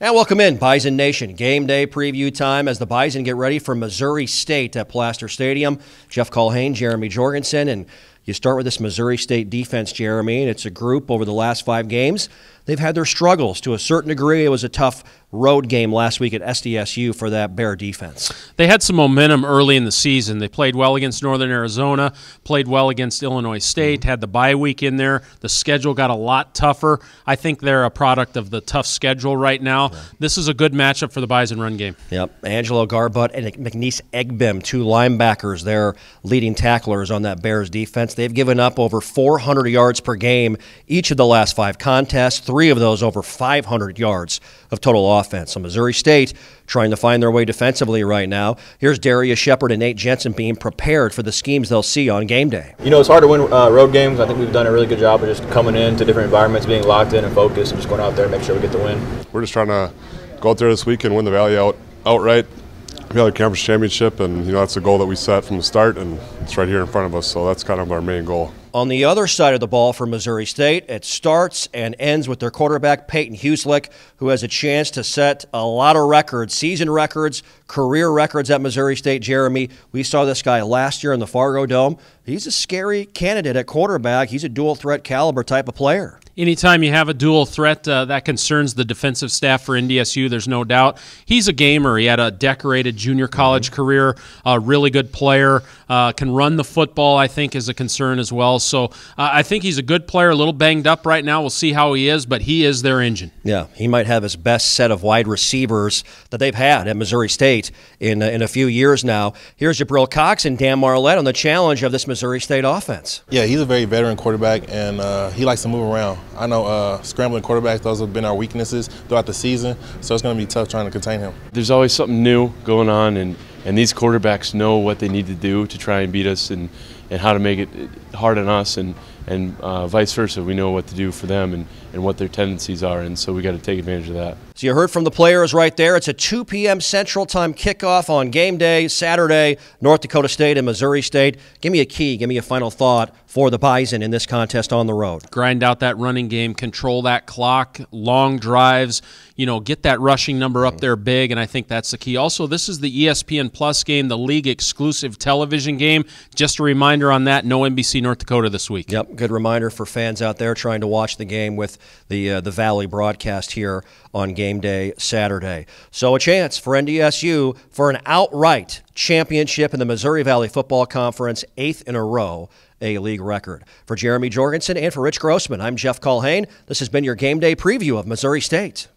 And welcome in, Bison Nation. Game day preview time as the Bison get ready for Missouri State at Plaster Stadium. Jeff Colhane, Jeremy Jorgensen, and you start with this Missouri State defense, Jeremy, and it's a group over the last five games. They've had their struggles to a certain degree. It was a tough road game last week at SDSU for that Bear defense. They had some momentum early in the season. They played well against Northern Arizona, played well against Illinois State, mm-hmm. had the bye week in there. The schedule got a lot tougher. I think they're a product of the tough schedule right now. Yeah. This is a good matchup for the Bison run game. Yep. Angelo Garbutt and McNeese Egbim, two linebackers, their leading tacklers on that Bears defense. They've given up over 400 yards per game each of the last five contests, three of those over 500 yards of total offense. So Missouri State trying to find their way defensively right now. Here's Darius Shepard and Nate Jensen being prepared for the schemes they'll see on game day. You know, it's hard to win uh, road games. I think we've done a really good job of just coming into different environments, being locked in and focused, and just going out there and make sure we get the win. We're just trying to go out there this week and win the Valley out outright yeah, the conference championship, and you know that's the goal that we set from the start, and it's right here in front of us. So that's kind of our main goal. On the other side of the ball for Missouri State, it starts and ends with their quarterback Peyton Huslick, who has a chance to set a lot of records, season records, career records at Missouri State. Jeremy, we saw this guy last year in the Fargo Dome. He's a scary candidate at quarterback. He's a dual threat caliber type of player anytime you have a dual threat, uh, that concerns the defensive staff for NDSU, there's no doubt. He's a gamer. He had a decorated junior mm-hmm. college career, a really good player, uh, can run the football, I think, is a concern as well. So uh, I think he's a good player, a little banged up right now. We'll see how he is, but he is their engine. Yeah, he might have his best set of wide receivers that they've had at Missouri State in, uh, in a few years now. Here's Jabril Cox and Dan Marlette on the challenge of this Missouri State offense. Yeah, he's a very veteran quarterback, and uh, he likes to move around. I know uh, scrambling quarterbacks, those have been our weaknesses throughout the season, so it's going to be tough trying to contain him. There's always something new going on, and, and these quarterbacks know what they need to do to try and beat us and, and how to make it hard on us, and, and uh, vice versa. We know what to do for them, and, and what their tendencies are. And so we got to take advantage of that. So you heard from the players right there. It's a 2 p.m. Central Time kickoff on game day, Saturday, North Dakota State and Missouri State. Give me a key, give me a final thought for the Bison in this contest on the road. Grind out that running game, control that clock, long drives, you know, get that rushing number up there big, and I think that's the key. Also, this is the ESPN Plus game, the league exclusive television game. Just a reminder on that, no NBC North Dakota this week. Yep, good reminder for fans out there trying to watch the game with the uh, the Valley broadcast here on game day Saturday. So a chance for NDSU for an outright championship in the Missouri Valley Football Conference, eighth in a row, a league record. For Jeremy Jorgensen and for Rich Grossman, I'm Jeff Colhane. This has been your game day preview of Missouri State.